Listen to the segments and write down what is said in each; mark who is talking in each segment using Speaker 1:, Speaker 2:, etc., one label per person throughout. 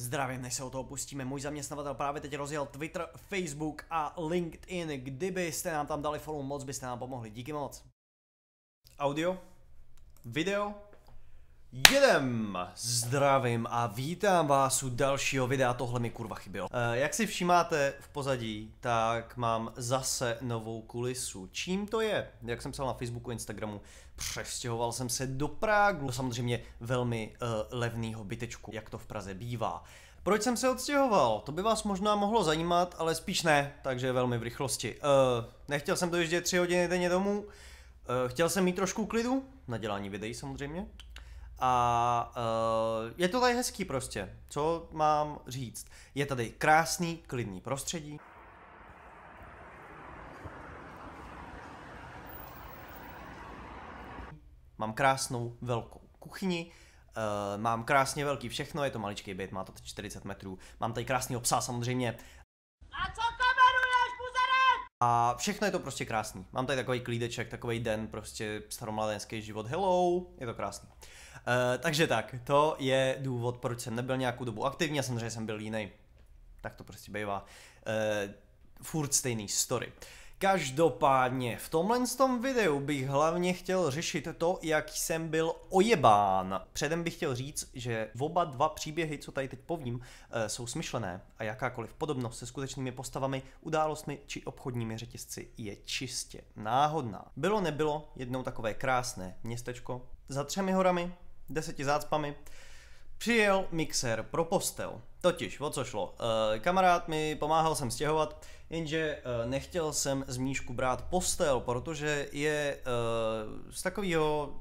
Speaker 1: Zdravím, než se o toho pustíme. Můj zaměstnavatel právě teď rozjel Twitter, Facebook a LinkedIn. Kdybyste nám tam dali follow, moc byste nám pomohli. Díky moc. Audio, video, Jedem! Zdravím a vítám vás u dalšího videa, tohle mi kurva chybělo. E, jak si všimáte v pozadí, tak mám zase novou kulisu. Čím to je? Jak jsem psal na Facebooku, Instagramu, přestěhoval jsem se do Prágu. Do samozřejmě velmi e, eh, levného bytečku, jak to v Praze bývá. Proč jsem se odstěhoval? To by vás možná mohlo zajímat, ale spíš ne, takže velmi v rychlosti. E, nechtěl jsem dojíždět tři hodiny denně domů, e, chtěl jsem mít trošku klidu, na dělání videí samozřejmě, a uh, je to tady hezký prostě, co mám říct. Je tady krásný, klidný prostředí. Mám krásnou velkou kuchyni, uh, mám krásně velký všechno, je to maličký byt, má to 40 metrů. Mám tady krásný psa samozřejmě. A co to jmenuješ, A všechno je to prostě krásný. Mám tady takový klídeček, takový den, prostě staromladenský život, hello, je to krásný. Uh, Eh, takže tak, to je důvod, proč jsem nebyl nějakou dobu aktivní a samozřejmě jsem byl jiný. Tak to prostě bývá. E, furt stejný story. Každopádně v tomhle tom videu bych hlavně chtěl řešit to, jak jsem byl ojebán. Předem bych chtěl říct, že oba dva příběhy, co tady teď povím, eh, jsou smyšlené a jakákoliv podobnost se skutečnými postavami, událostmi či obchodními řetězci je čistě náhodná. Bylo nebylo jednou takové krásné městečko za třemi horami, deseti zácpami, přijel mixer pro postel. Totiž, o co šlo? E, kamarád mi pomáhal jsem stěhovat, jenže e, nechtěl jsem z míšku brát postel, protože je e, z takového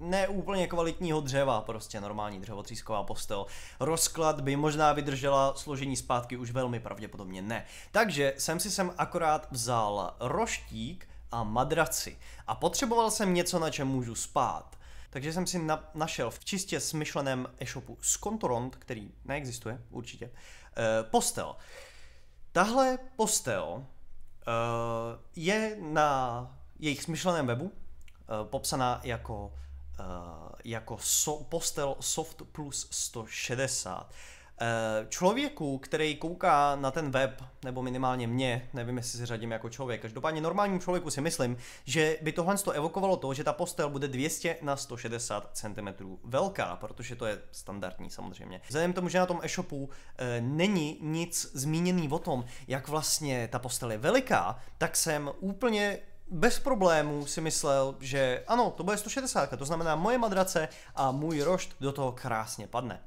Speaker 1: neúplně kvalitního dřeva, prostě normální dřevotřísková postel. Rozklad by možná vydržela složení zpátky, už velmi pravděpodobně ne. Takže jsem si sem akorát vzal roštík a madraci a potřeboval jsem něco, na čem můžu spát. Takže jsem si na, našel v čistě smyšleném e-shopu Skontorond, který neexistuje určitě, e, postel. Tahle postel e, je na jejich smyšleném webu e, popsaná jako, e, jako so, postel Soft Plus 160. Eh, člověku, který kouká na ten web, nebo minimálně mě, nevím, jestli se řadím jako člověk, každopádně normálnímu člověku si myslím, že by tohle to evokovalo to, že ta postel bude 200 na 160 cm velká, protože to je standardní samozřejmě. Vzhledem tomu, že na tom e-shopu e, není nic zmíněný o tom, jak vlastně ta postel je veliká, tak jsem úplně bez problémů si myslel, že ano, to bude 160, to znamená moje madrace a můj rošt do toho krásně padne.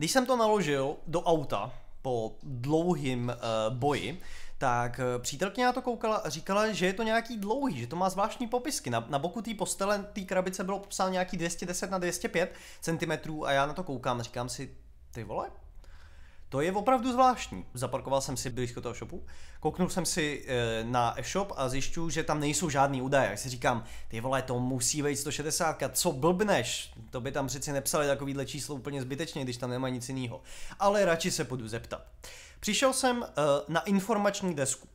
Speaker 1: Když jsem to naložil do auta po dlouhém uh, eh, boji, tak eh, přítelkyně na to koukala a říkala, že je to nějaký dlouhý, že to má zvláštní popisky. Na, na boku té postele, té krabice bylo popsáno nějaký 210 na 205 cm a já na to koukám a říkám si, ty vole, to je opravdu zvláštní. Zaparkoval jsem si blízko toho shopu, kouknul jsem si e, na e-shop a zjišťuju, že tam nejsou žádný údaje. Já si říkám, ty vole, to musí být 160, co blbneš? To by tam přeci nepsali takovýhle číslo úplně zbytečně, když tam nemá nic jiného. Ale radši se půjdu zeptat. Přišel jsem e, na informační desku.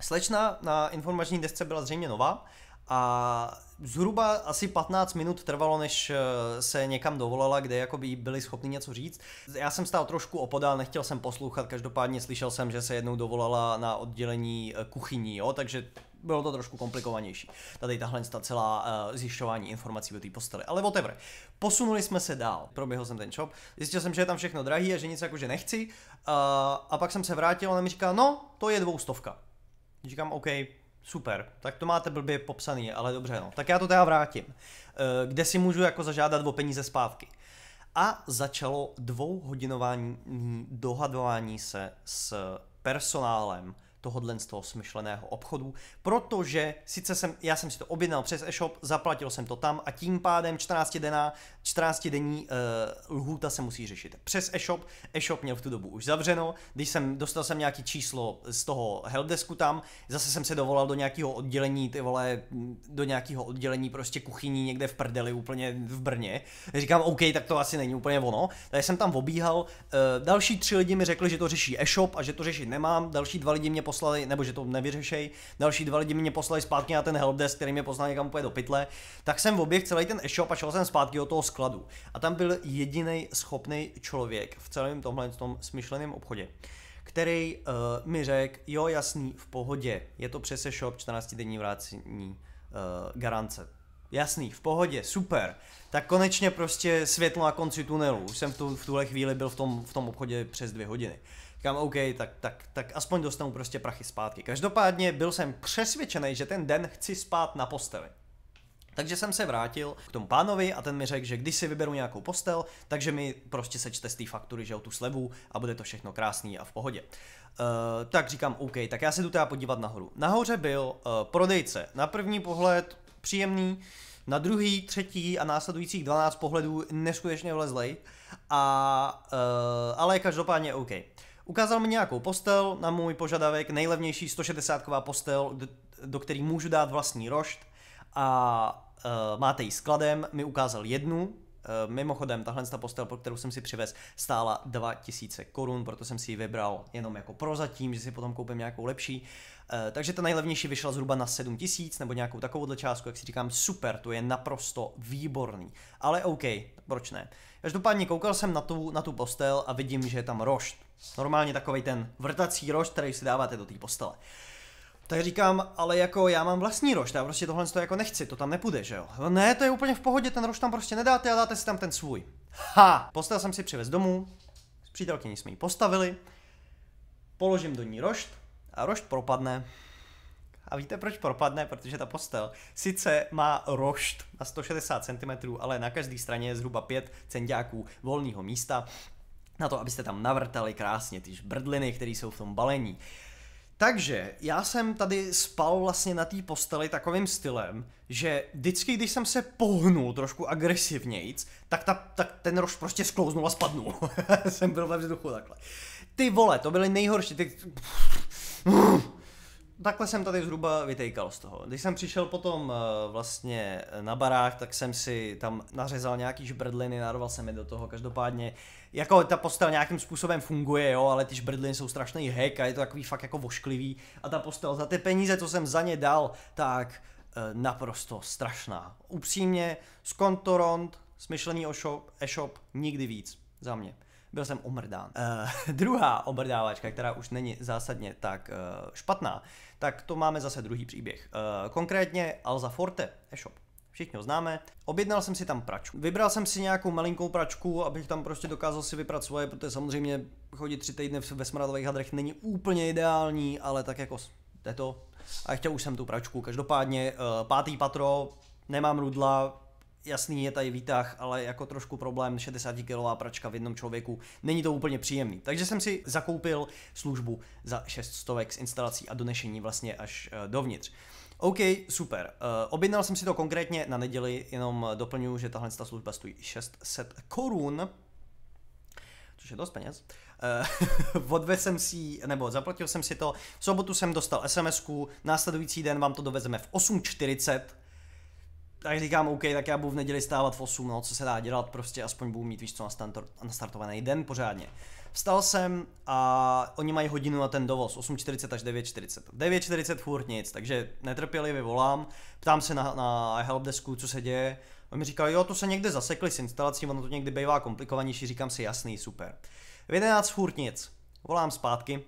Speaker 1: Slečna na informační desce byla zřejmě nová, a zhruba asi 15 minut trvalo, než eh, se někam dovolala, kde jako by byli schopni něco říct. Já jsem stál trošku opodál, nechtěl jsem poslouchat, každopádně slyšel jsem, že se jednou dovolala na oddělení eh, kuchyní, jo, takže bylo to trošku komplikovanější. Tady tahle ta celá uh, zjišťování informací o té postele. Ale whatever. Posunuli jsme se dál. Proběhl jsem ten shop, zjistil jsem, že je tam všechno drahý a že nic jakože nechci. Uh, a pak jsem se vrátil a ona mi říká, no, to je dvoustovka. Říkám, OK, Super, tak to máte blbě popsaný, ale dobře no. Tak já to teda vrátím. Eh, kde si můžu jako zažádat o peníze zpátky? A začalo dvouhodinování dohadování se s personálem tohohle z toho smyšleného obchodu, protože sice jsem, já jsem si to objednal přes e-shop, zaplatil jsem to tam a tím pádem 14 dená, 14 denní uh, lhůta se musí řešit přes e-shop, e-shop měl v tu dobu už zavřeno, když jsem, dostal jsem nějaký číslo z toho helpdesku tam, zase jsem se dovolal do nějakého oddělení, ty vole, do nějakého oddělení prostě kuchyní někde v prdeli úplně v Brně, říkám OK, tak to asi není úplně ono, Tak jsem tam obíhal, uh, další tři lidi mi řekli, že to řeší e-shop a že to řešit nemám, další dva lidi mě poslali poslali, nebo že to nevyřešej. Další dva lidi mě poslali zpátky na ten helpdesk, který mě poslal někam úplně do pytle. Tak jsem oběch celý ten e-shop a šel jsem zpátky do toho skladu. A tam byl jediný schopný člověk v celém tomhle tom smyšleném obchodě který uh, mi řekl, jo jasný, v pohodě, je to přes e-shop 14 denní vrácení uh, garance. Jasný, v pohodě, super. Tak konečně prostě světlo na konci tunelu. Už jsem v, tu, v tuhle chvíli byl v tom, v tom obchodě přes dvě hodiny. Říkám, OK, tak, tak, tak aspoň dostanu prostě prachy zpátky. Každopádně byl jsem přesvědčený, že ten den chci spát na posteli. Takže jsem se vrátil k tomu pánovi a ten mi řekl, že když si vyberu nějakou postel, takže mi prostě sečte z té faktury, že o tu slevu a bude to všechno krásný a v pohodě. Uh, tak říkám, OK, tak já se jdu teda podívat nahoru. Nahoře byl uh, prodejce. Na první pohled příjemný, na druhý, třetí a následujících 12 pohledů neskutečně vlezlej. A, uh, ale každopádně OK. Ukázal mi nějakou postel na můj požadavek, nejlevnější 160 ková postel, do, do který můžu dát vlastní rošt a e, máte ji skladem, mi ukázal jednu, Eh, mimochodem, tahle ta postel, pro kterou jsem si přivez, stála 2000 korun, proto jsem si ji vybral jenom jako prozatím, že si potom koupím nějakou lepší. Eh, takže ta nejlevnější vyšla zhruba na 7000 nebo nějakou takovouhle částku, jak si říkám, super, to je naprosto výborný. Ale OK, proč ne? Každopádně koukal jsem na tu, na tu postel a vidím, že je tam rošt. Normálně takový ten vrtací rošt, který si dáváte do té postele. Tak říkám, ale jako já mám vlastní rošt, já prostě tohle to jako nechci, to tam nepůjde, že jo. No ne, to je úplně v pohodě, ten rošt tam prostě nedáte a dáte si tam ten svůj. Ha! Postel jsem si přivez domů, s přítelkyní jsme ji postavili, položím do ní rošt a rošt propadne. A víte, proč propadne? Protože ta postel sice má rošt na 160 cm, ale na každé straně je zhruba 5 centiáků volného místa na to, abyste tam navrtali krásně ty brdliny, které jsou v tom balení. Takže já jsem tady spal vlastně na té posteli takovým stylem, že vždycky, když jsem se pohnul trošku agresivněji, tak, ta, tak ten rož prostě sklouznul a spadnul. jsem byl ve vzduchu takhle. Ty vole, to byly nejhorší. Ty takhle jsem tady zhruba vytejkal z toho. Když jsem přišel potom eh, vlastně eh, na barák, tak jsem si tam nařezal nějaký žbrdliny, narval jsem je do toho. Každopádně, jako ta postel nějakým způsobem funguje, jo, ale ty žbrdliny jsou strašný hack a je to takový fakt jako vošklivý. A ta postel za ty peníze, co jsem za ně dal, tak eh, naprosto strašná. Upřímně, skontorond, smyšlený e-shop, nikdy víc za mě. Byl jsem omrdán. Uh, druhá omrdávačka, která už není zásadně tak uh, špatná, tak to máme zase druhý příběh. Uh, konkrétně Alza Forte e-shop. Všichni ho známe. Objednal jsem si tam pračku. Vybral jsem si nějakou malinkou pračku, abych tam prostě dokázal si vyprat svoje, protože samozřejmě chodit tři týdny ve smradových hadrech není úplně ideální, ale tak jako to. A chtěl už jsem tu pračku. Každopádně pátý patro, nemám rudla, jasný je tady výtah, ale jako trošku problém 60 kg pračka v jednom člověku. Není to úplně příjemný. Takže jsem si zakoupil službu za 600 s instalací a donešení vlastně až eh, dovnitř. OK, super. Eh, objednal jsem si to konkrétně na neděli, jenom doplňuji, že tahle služba stojí 600 korun, což je dost peněz. Eh, Odvez jsem si, nebo zaplatil jsem si to, v sobotu jsem dostal sms -ku. následující den vám to dovezeme v 8.40, tak říkám, OK, tak já budu v neděli stávat v 8, no, co se dá dělat, prostě aspoň budu mít, víš co, nastartovaný den pořádně. Vstal jsem a oni mají hodinu na ten dovoz, 8.40 až 9.40. 9.40 furt nic, takže netrpělivě volám, ptám se na, na helpdesku, co se děje. Oni mi říkají, jo, to se někde zasekli s instalací, ono to někdy bývá komplikovanější, říkám si, jasný, super. V 11 furt nic, volám zpátky,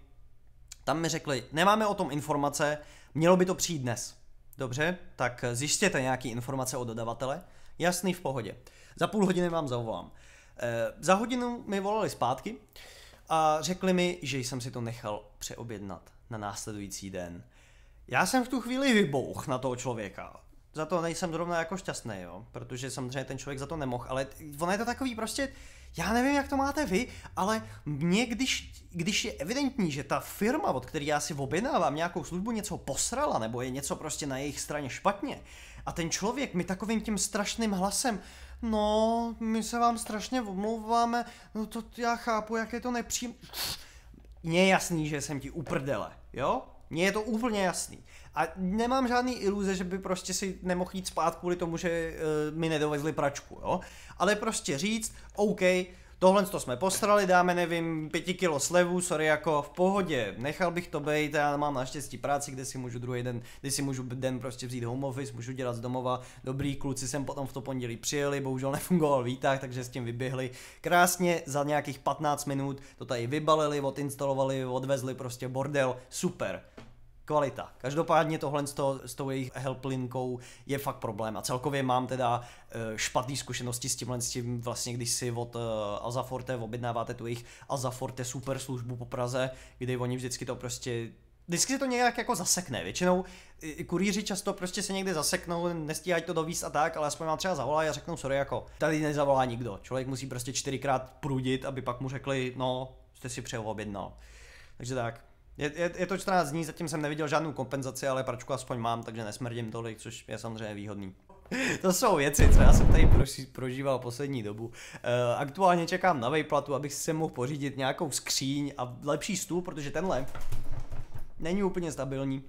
Speaker 1: tam mi řekli, nemáme o tom informace, mělo by to přijít dnes. Dobře, tak zjistěte nějaké informace o dodavatele. Jasný, v pohodě. Za půl hodiny vám zavolám. E, za hodinu mi volali zpátky a řekli mi, že jsem si to nechal přeobjednat na následující den. Já jsem v tu chvíli vybouch na toho člověka za to nejsem zrovna jako šťastný, jo, protože samozřejmě ten člověk za to nemohl, ale ono je to takový prostě, já nevím, jak to máte vy, ale mě, když, když je evidentní, že ta firma, od které já si objednávám nějakou službu, něco posrala, nebo je něco prostě na jejich straně špatně, a ten člověk mi takovým tím strašným hlasem, no, my se vám strašně omlouváme, no to já chápu, jak je to nepřím... Mně je jasný, že jsem ti uprdele, jo? Mně je to úplně jasný. A nemám žádný iluze, že by prostě si nemohl jít spát kvůli tomu, že uh, mi nedovezli pračku, jo. Ale prostě říct, OK, tohle to jsme postrali, dáme, nevím, pěti kilo slevu, sorry, jako v pohodě, nechal bych to být, já mám naštěstí práci, kde si můžu druhý den, kde si můžu den prostě vzít home office, můžu dělat z domova, dobrý kluci jsem potom v to pondělí přijeli, bohužel nefungoval výtah, takže s tím vyběhli krásně, za nějakých 15 minut to tady vybalili, odinstalovali, odvezli prostě bordel, super kvalita. Každopádně tohle s, to, s tou jejich helplinkou je fakt problém a celkově mám teda eh, špatné zkušenosti s tímhle s tím vlastně, když si od uh, Azaforte objednáváte tu jejich Azaforte super službu po Praze, kde oni vždycky to prostě vždycky se to nějak jako zasekne. Většinou kurýři často prostě se někde zaseknou, nestíhají to dovíst a tak, ale aspoň vám třeba zavolá a řeknou, sorry, jako tady nezavolá nikdo. Člověk musí prostě čtyřikrát prudit, aby pak mu řekli, no, jste si objednal. Takže tak. Je, je, je to 14 dní, zatím jsem neviděl žádnou kompenzaci, ale pračku aspoň mám, takže nesmrdím tolik, což je samozřejmě výhodný. To jsou věci, co já jsem tady prožíval poslední dobu. Eh, aktuálně čekám na vejplatu, abych si mohl pořídit nějakou skříň a lepší stůl, protože tenhle není úplně stabilní.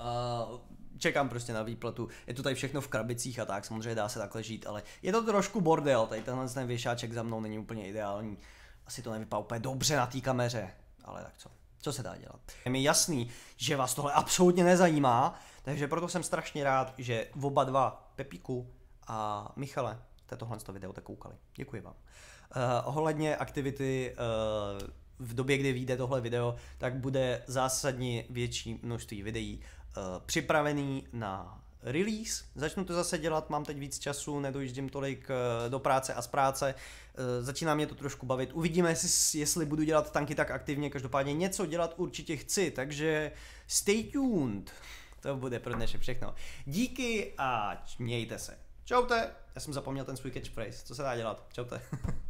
Speaker 1: Eh, čekám prostě na výplatu. Je to tady všechno v krabicích a tak, samozřejmě dá se takhle žít, ale je to trošku bordel. Tady tenhle ten věšáček za mnou není úplně ideální. Asi to nevypadá úplně dobře na té kameře, ale tak co. Co se dá dělat? Je mi jasný, že vás tohle absolutně nezajímá, takže proto jsem strašně rád, že oba dva, Pepíku a Michale, jste tohle toho video tak koukali. Děkuji vám. Uh, ohledně aktivity uh, v době, kdy vyjde tohle video, tak bude zásadně větší množství videí uh, připravený na release, začnu to zase dělat, mám teď víc času, nedojíždím tolik eh, do práce a z práce, eh, začíná mě to trošku bavit. Uvidíme, jestli, jestli budu dělat tanky tak aktivně, každopádně něco dělat určitě chci, takže stay tuned. To bude pro dnešek všechno. Díky a mějte se. Čaute. Já jsem zapomněl ten svůj catchphrase, co se dá dělat. Čaute.